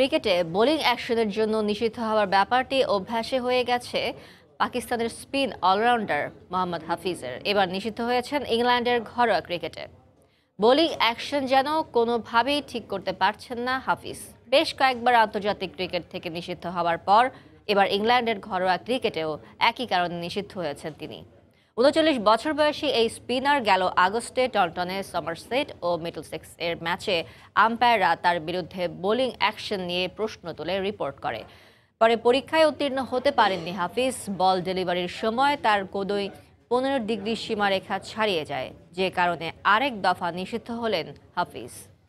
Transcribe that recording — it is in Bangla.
ক্রিকেটে বোলিং অ্যাকশনের জন্য নিষিদ্ধ হওয়ার ব্যাপারটি অভ্যাসে হয়ে গেছে পাকিস্তানের স্পিন অলরাউন্ডার মোহাম্মদ হাফিজের এবার নিষিদ্ধ হয়েছেন ইংল্যান্ডের ঘরোয়া ক্রিকেটে বোলিং অ্যাকশন যেন কোনোভাবেই ঠিক করতে পারছেন না হাফিজ বেশ কয়েকবার আন্তর্জাতিক ক্রিকেট থেকে নিষিদ্ধ হওয়ার পর এবার ইংল্যান্ডের ঘরোয়া ক্রিকেটেও একই কারণে নিষিদ্ধ হয়েছেন তিনি উনচল্লিশ বছর বয়সী এই স্পিনার গেল আগস্টে টলটনের সমারসেট ও মিডলসেক্স এর ম্যাচে আম্পায়াররা তার বিরুদ্ধে বোলিং অ্যাকশন নিয়ে প্রশ্ন তুলে রিপোর্ট করে পরে পরীক্ষায় উত্তীর্ণ হতে পারেননি হাফিজ বল ডেলিভারির সময় তার কোদই পনেরো ডিগ্রি সীমারেখা ছাড়িয়ে যায় যে কারণে আরেক দফা নিষিদ্ধ হলেন হাফিজ